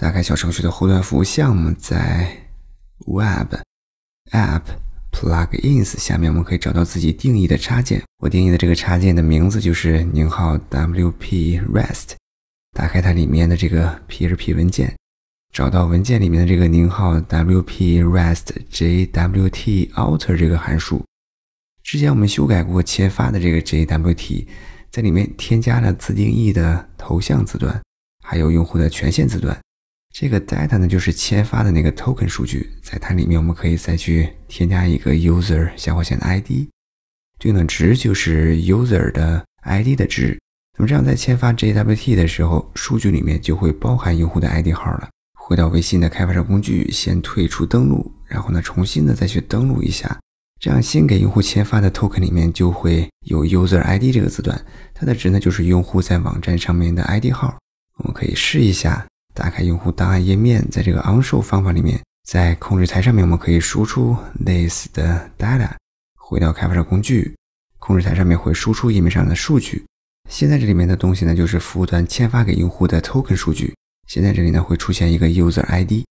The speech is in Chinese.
打开小程序的后端服务项目，在 Web App Plugins 下面，我们可以找到自己定义的插件。我定义的这个插件的名字就是“宁浩 WP REST”。打开它里面的这个 PHP 文件，找到文件里面的这个“宁浩 WP REST JWT Alter” 这个函数。之前我们修改过切发的这个 JWT，在里面添加了自定义的头像字段，还有用户的权限字段。这个 data 呢，就是签发的那个 token 数据，在它里面我们可以再去添加一个 user 下划线的 ID，这个呢值就是 user 的 ID 的值。那么这样在签发 JWT 的时候，数据里面就会包含用户的 ID 号了。回到微信的开发者工具，先退出登录，然后呢重新的再去登录一下，这样新给用户签发的 token 里面就会有 user ID 这个字段，它的值呢就是用户在网站上面的 ID 号。我们可以试一下。打开用户档案页面，在这个 onShow 方法里面，在控制台上面我们可以输出类似的 data。回到开发者工具控制台上面会输出页面上的数据。现在这里面的东西呢，就是服务端签发给用户的 token 数据。现在这里呢会出现一个 user ID。